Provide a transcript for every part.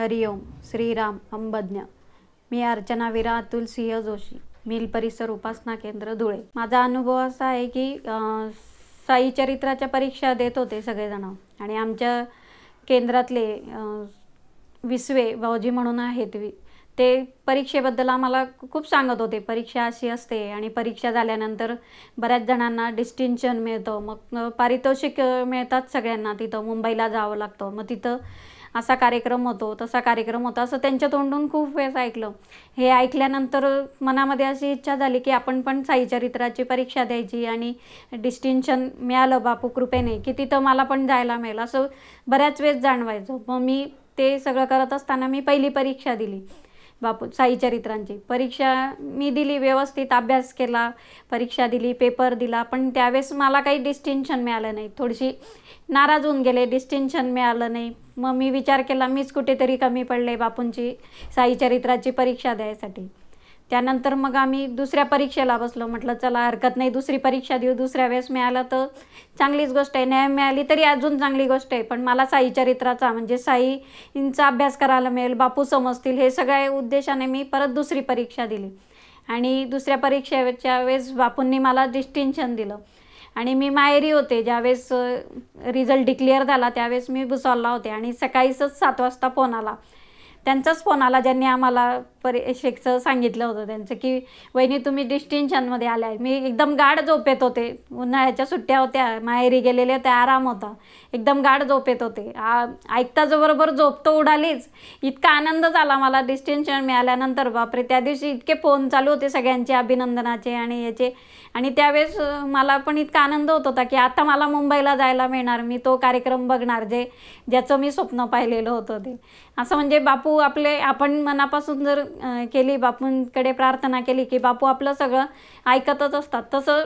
हरिओम श्रीराम अंबज्ञ मी अर्चना विरा सिंह जोशी मिल परिसर उपासना केंद्र धुळे माझा अनुभव असा आहे की साई चरित्राच्या परीक्षा देत होते सगळेजण आणि आमच्या केंद्रातले विसवे भाऊजी म्हणून आहेत ते परीक्षेबद्दल आम्हाला खूप सांगत होते परीक्षा अशी असते आणि परीक्षा झाल्यानंतर बऱ्याच जणांना डिस्टिंक्शन मिळतं मग पारितोषिक मिळतात सगळ्यांना तिथं मुंबईला जावं लागतं मग तिथं असा कार्यक्रम होतो तसा कार्यक्रम होता असं त्यांच्या तोंडून खूप वेळेस ऐकलं हे ऐकल्यानंतर मनामध्ये अशी इच्छा झाली की आपण पण साई चरित्राची परीक्षा द्यायची आणि डिस्टिंक्शन मिळालं बापू कृपेने की तिथं मला पण जायला मिळेल असं बऱ्याच वेळेस जाणवायचं मग मी ते सगळं करत असताना मी पहिली परीक्षा दिली बापू साई चरित्रांची परीक्षा मी दिली व्यवस्थित अभ्यास केला परीक्षा दिली पेपर दिला पण त्यावेळेस मला काही डिस्टिंक्शन मिळालं नाही थोडीशी नाराज होऊन गेले डिस्टिंक्शन मिळालं नाही मग मी विचार केला मीच कुठेतरी कमी पडले बापूंची साई चरित्राची परीक्षा द्यायसाठी त्यानंतर मग आम्ही दुसऱ्या परीक्षेला बसलो म्हटलं चला हरकत नाही दुसरी परीक्षा देऊ दुसऱ्या वेळेस मिळालं तर चांगलीच गोष्ट आहे न्याय मिळाली तरी अजून चांगली गोष्ट आहे पण मला साई चरित्राचा म्हणजे साईंचा अभ्यास करायला मिळेल बापू समजतील हे सगळ्या उद्देशाने मी परत दुसरी परीक्षा दिली आणि दुसऱ्या परीक्षेच्या वेळेस बापूंनी मला डिस्टिंक्शन दिलं आणि मी मायरी होते ज्यावेळेस रिझल्ट डिक्लेअर झाला त्यावेळेस मी भुसावला होते आणि सकाळीच सात वाजता फोन आला त्यांचाच फोन आला ज्यांनी आम्हाला परिषेकचं सांगितलं होतं त्यांचं की वहिनी तुम्ही डिस्टिन्शनमध्ये आल्या मी एकदम गाढ झोपेत होते उन्हाळ्याच्या सुट्ट्या होत्या माहेरी गेलेल्या होत्या आराम होता एकदम गाढ झोपेत होते ऐकताच बरोबर झोपतो तर उडालीच इतका आनंद झाला मला डिस्टिन्शन मिळाल्यानंतर बापरे त्या दिवशी इतके फोन चालू होते सगळ्यांचे अभिनंदनाचे आणि याचे आणि त्यावेळेस मला पण इतका आनंद होत होता की आता मला मुंबईला जायला मिळणार मी तो कार्यक्रम बघणार जे ज्याचं मी स्वप्न पाहिलेलं होतं ते असं म्हणजे बापू आपले आपण मनापासून जर केली बापूंकडे प्रार्थना केली की बापू आपलं सगळं ऐकतच असतात तसं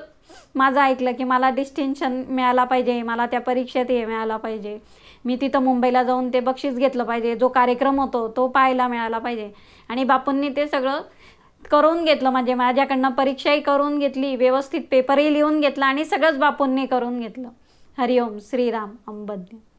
माझं ऐकलं की मला डिस्टिंक्शन मिळाला पाहिजे मला त्या परीक्षेत हे मिळाला पाहिजे मी तिथं मुंबईला जाऊन ते बक्षीस घेतलं पाहिजे जो कार्यक्रम होतो तो पाहायला मिळाला पाहिजे आणि बापूंनी ते सगळं करून घेतलं म्हणजे माझ्याकडनं परीक्षाही करून घेतली व्यवस्थित पेपरही लिहून घेतला आणि सगळंच बापूंनी करून घेतलं हरिओम श्रीराम अंबद्य